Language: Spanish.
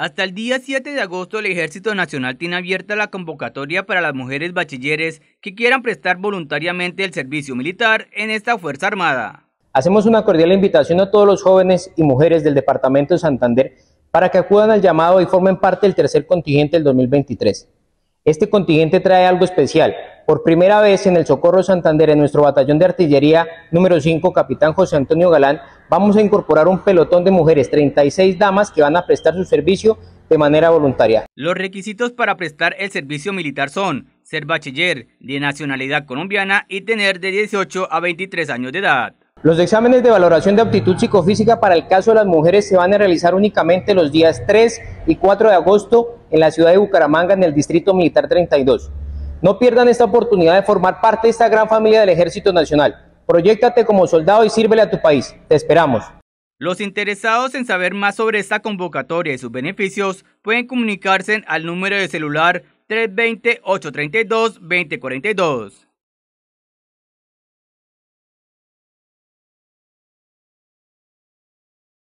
Hasta el día 7 de agosto el Ejército Nacional tiene abierta la convocatoria para las mujeres bachilleres que quieran prestar voluntariamente el servicio militar en esta Fuerza Armada. Hacemos una cordial invitación a todos los jóvenes y mujeres del Departamento de Santander para que acudan al llamado y formen parte del tercer contingente del 2023. Este contingente trae algo especial por primera vez en el Socorro Santander, en nuestro batallón de artillería número 5, capitán José Antonio Galán, vamos a incorporar un pelotón de mujeres, 36 damas que van a prestar su servicio de manera voluntaria. Los requisitos para prestar el servicio militar son ser bachiller de nacionalidad colombiana y tener de 18 a 23 años de edad. Los exámenes de valoración de aptitud psicofísica para el caso de las mujeres se van a realizar únicamente los días 3 y 4 de agosto en la ciudad de Bucaramanga, en el Distrito Militar 32. No pierdan esta oportunidad de formar parte de esta gran familia del Ejército Nacional. Proyéctate como soldado y sírvele a tu país. Te esperamos. Los interesados en saber más sobre esta convocatoria y sus beneficios pueden comunicarse al número de celular 320-832-2042.